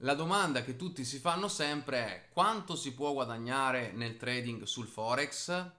La domanda che tutti si fanno sempre è quanto si può guadagnare nel trading sul Forex?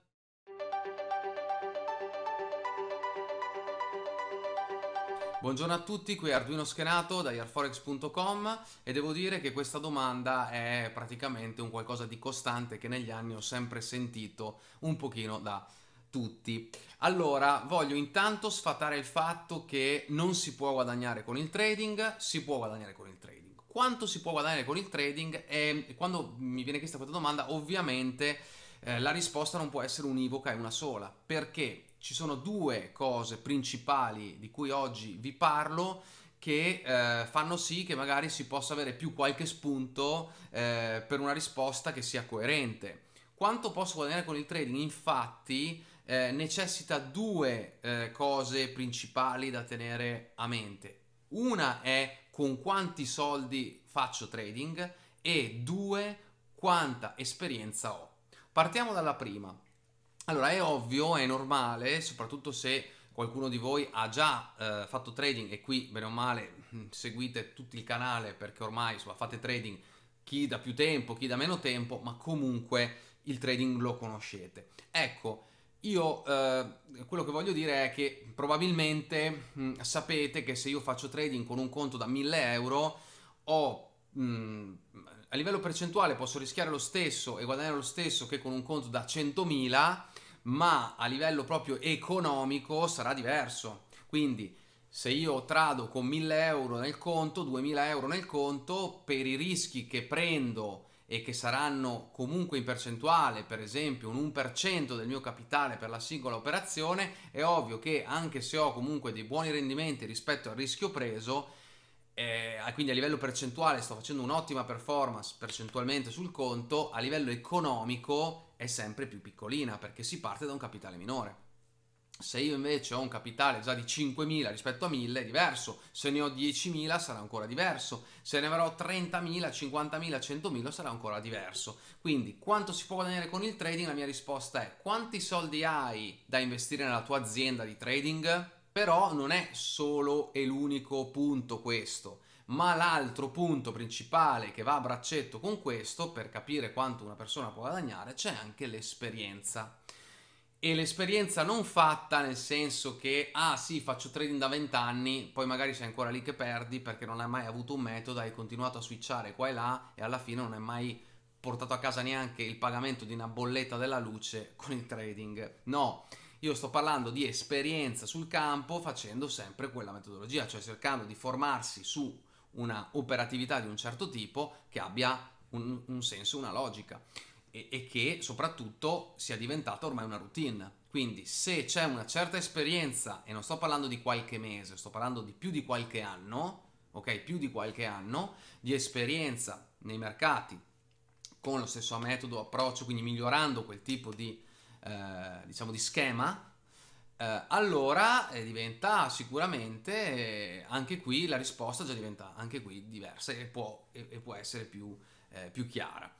Buongiorno a tutti, qui Arduino Schenato da airforex.com e devo dire che questa domanda è praticamente un qualcosa di costante che negli anni ho sempre sentito un pochino da tutti. Allora, voglio intanto sfatare il fatto che non si può guadagnare con il trading, si può guadagnare con il trading quanto si può guadagnare con il trading? E quando mi viene chiesta questa domanda, ovviamente eh, la risposta non può essere univoca e una sola, perché ci sono due cose principali di cui oggi vi parlo che eh, fanno sì che magari si possa avere più qualche spunto eh, per una risposta che sia coerente. Quanto posso guadagnare con il trading? Infatti eh, necessita due eh, cose principali da tenere a mente. Una è con quanti soldi faccio trading e due quanta esperienza ho. Partiamo dalla prima. Allora è ovvio, è normale, soprattutto se qualcuno di voi ha già eh, fatto trading e qui bene o male mm, seguite tutto il canale perché ormai insomma, fate trading chi da più tempo, chi da meno tempo, ma comunque il trading lo conoscete. Ecco, io eh, quello che voglio dire è che probabilmente mh, mm, sapete che se io faccio trading con un conto da 1000 euro ho mh, mm, a livello percentuale posso rischiare lo stesso e guadagnare lo stesso che con un conto da 100.000, ma a livello proprio economico sarà diverso. Quindi se io trado con 1000 euro nel conto, 2000 euro nel conto, per i rischi che prendo e che saranno comunque in percentuale, per esempio un 1% del mio capitale per la singola operazione, è ovvio che anche se ho comunque dei buoni rendimenti rispetto al rischio preso, eh, quindi a livello percentuale sto facendo un'ottima performance percentualmente sul conto, a livello economico è sempre più piccolina perché si parte da un capitale minore. Se io invece ho un capitale già di 5.000 rispetto a 1.000 è diverso, se ne ho 10.000 sarà ancora diverso, se ne avrò 30.000, 50.000, 100.000 sarà ancora diverso. Quindi quanto si può guadagnare con il trading? La mia risposta è quanti soldi hai da investire nella tua azienda di trading? Però non è solo e l'unico punto questo, ma l'altro punto principale che va a braccetto con questo per capire quanto una persona può guadagnare c'è anche l'esperienza e l'esperienza non fatta nel senso che, ah sì, faccio trading da 20 anni, poi magari sei ancora lì che perdi perché non hai mai avuto un metodo, hai continuato a switchare qua e là e alla fine non hai mai portato a casa neanche il pagamento di una bolletta della luce con il trading. No, io sto parlando di esperienza sul campo facendo sempre quella metodologia, cioè cercando di formarsi su una operatività di un certo tipo che abbia un, un senso, una logica e, e che soprattutto sia diventata ormai una routine. Quindi se c'è una certa esperienza, e non sto parlando di qualche mese, sto parlando di più di qualche anno, ok, più di qualche anno di esperienza nei mercati con lo stesso metodo, approccio, quindi migliorando quel tipo di, eh, diciamo di schema, eh, allora eh, diventa sicuramente eh, anche qui la risposta già diventa anche qui diversa e può, e, e può essere più, eh, più chiara.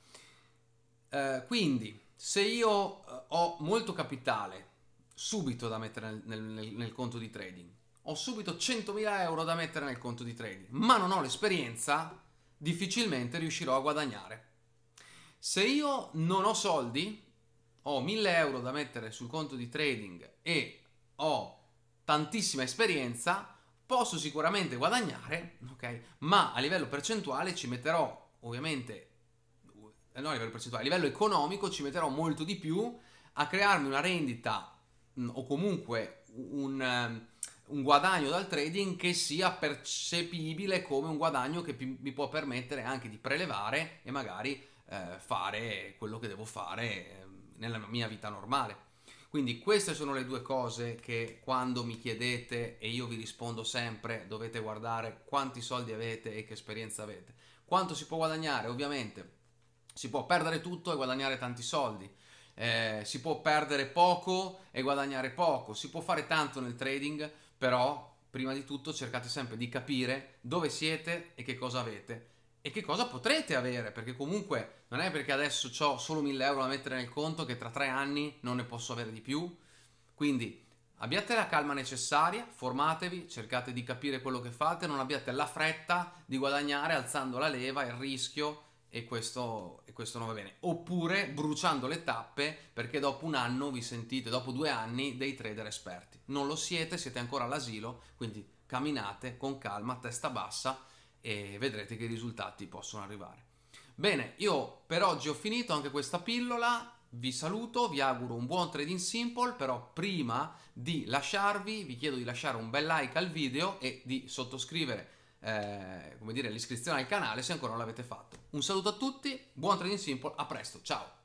Eh, quindi, se io eh, ho molto capitale subito da mettere nel, nel, nel conto di trading, ho subito 100.000 euro da mettere nel conto di trading, ma non ho l'esperienza, difficilmente riuscirò a guadagnare. Se io non ho soldi, ho 1000 euro da mettere sul conto di trading e ho tantissima esperienza, posso sicuramente guadagnare, ok? Ma a livello percentuale ci metterò ovviamente eh, no, a livello percentuale, a livello economico ci metterò molto di più a crearmi una rendita mm, o comunque un, ehm, un, guadagno dal trading che sia percepibile come un guadagno che mi può permettere anche di prelevare e magari eh, fare quello che devo fare ehm, nella mia vita normale. Quindi queste sono le due cose che quando mi chiedete e io vi rispondo sempre dovete guardare quanti soldi avete e che esperienza avete. Quanto si può guadagnare? Ovviamente si può perdere tutto e guadagnare tanti soldi. Eh, si può perdere poco e guadagnare poco. Si può fare tanto nel trading, però prima di tutto cercate sempre di capire dove siete e che cosa avete e che cosa potrete avere, perché comunque non è perché adesso ho solo 1000 euro da mettere nel conto che tra tre anni non ne posso avere di più. Quindi abbiate la calma necessaria, formatevi, cercate di capire quello che fate, non abbiate la fretta di guadagnare alzando la leva, e il rischio e questo, e questo non va bene. Oppure bruciando le tappe perché dopo un anno vi sentite, dopo due anni, dei trader esperti. Non lo siete, siete ancora all'asilo, quindi camminate con calma, testa bassa e vedrete che i risultati possono arrivare. Bene, io per oggi ho finito anche questa pillola, vi saluto, vi auguro un buon trading simple, però prima di lasciarvi vi chiedo di lasciare un bel like al video e di sottoscrivere eh, come dire, l'iscrizione al canale se ancora non l'avete fatto. Un saluto a tutti, buon Trading Simple, a presto, ciao!